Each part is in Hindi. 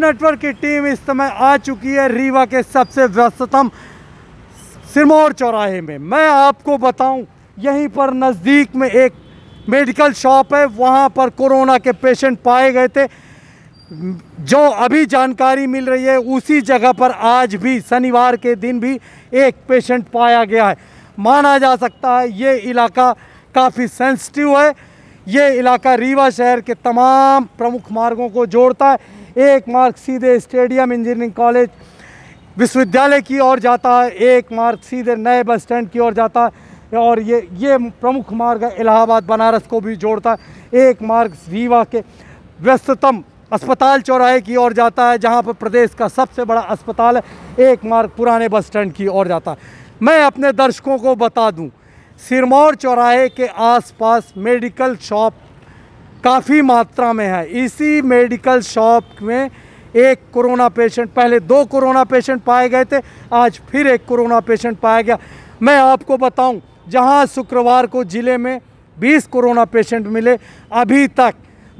नेटवर्क की टीम इस समय आ चुकी है रीवा के सबसे व्यस्तम सिरमौर चौराहे में मैं आपको बताऊं यहीं पर नज़दीक में एक मेडिकल शॉप है वहां पर कोरोना के पेशेंट पाए गए थे जो अभी जानकारी मिल रही है उसी जगह पर आज भी शनिवार के दिन भी एक पेशेंट पाया गया है माना जा सकता है ये इलाका काफ़ी सेंसिटिव है ये इलाका रीवा शहर के तमाम प्रमुख मार्गों को जोड़ता है एक मार्क सीधे स्टेडियम इंजीनियरिंग कॉलेज विश्वविद्यालय की ओर जाता है एक मार्ग सीधे नए बस स्टैंड की ओर जाता है और ये ये प्रमुख मार्ग इलाहाबाद बनारस को भी जोड़ता है एक मार्ग रीवा के व्यस्ततम अस्पताल चौराहे की ओर जाता है जहाँ पर प्रदेश का सबसे बड़ा अस्पताल है एक मार्ग पुराने बस स्टैंड की ओर जाता है मैं अपने दर्शकों को बता दूं सिरमौर चौराहे के आसपास मेडिकल शॉप काफ़ी मात्रा में है इसी मेडिकल शॉप में एक कोरोना पेशेंट पहले दो कोरोना पेशेंट पाए गए थे आज फिर एक कोरोना पेशेंट पाया गया मैं आपको बताऊं जहां शुक्रवार को ज़िले में 20 कोरोना पेशेंट मिले अभी तक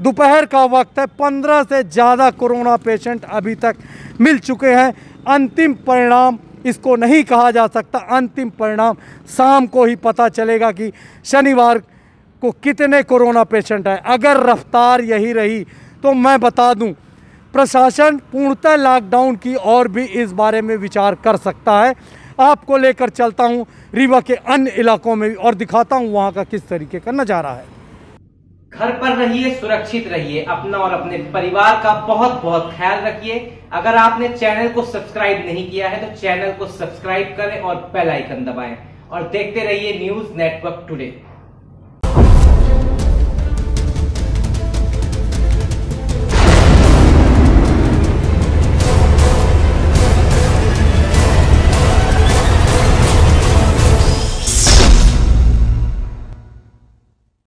दोपहर का वक्त है 15 से ज़्यादा कोरोना पेशेंट अभी तक मिल चुके हैं अंतिम परिणाम इसको नहीं कहा जा सकता अंतिम परिणाम शाम को ही पता चलेगा कि शनिवार को कितने कोरोना पेशेंट हैं अगर रफ्तार यही रही तो मैं बता दूं प्रशासन पूर्णतः लॉकडाउन की और भी इस बारे में विचार कर सकता है आपको लेकर चलता हूं रीवा के अन्य इलाकों में और दिखाता हूं वहां का किस तरीके का नज़ारा है घर पर रहिए सुरक्षित रहिए अपना और अपने परिवार का बहुत बहुत ख्याल रखिए अगर आपने चैनल को सब्सक्राइब नहीं किया है तो चैनल को सब्सक्राइब करें और बेलाइकन दबाए और देखते रहिए न्यूज नेटवर्क टुडे